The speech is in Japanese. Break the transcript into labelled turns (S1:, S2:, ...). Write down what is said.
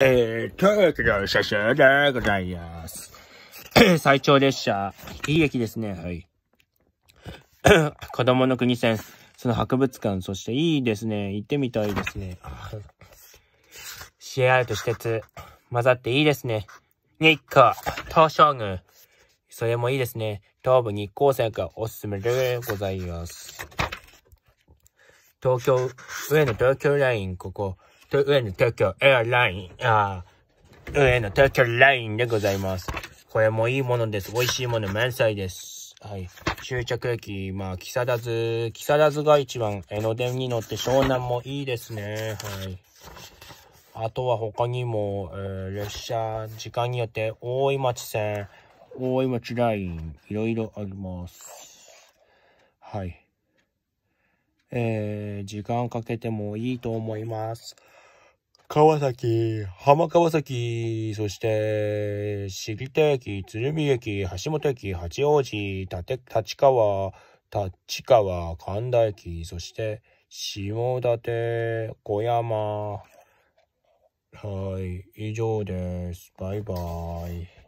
S1: えー、というわけで、車掌でございます。最長列車、いい駅ですね、はい。子供の国線、その博物館、そしていいですね、行ってみたいですね。CR と私鉄、混ざっていいですね。日光、東照宮、それもいいですね。東武日光線がおすすめでございます。東京、上野東京ライン、ここ、上野東京エアライン、あ上野東京ラインでございます。これもいいものです。美味しいもの満載です。はい。終着駅、まあ、木更津、木更津が一番、江ノ電に乗って湘南もいいですね。はい。あとは他にも、えー、列車、時間によって大井町線、大井町ライン、いろいろあります。はい。えー、時間かけてもいいと思います。川崎、浜川崎、そして、杉田駅、鶴見駅、橋本駅、八王子、立川、立川、神田駅、そして、下館、小山。はい、以上です。バイバイ。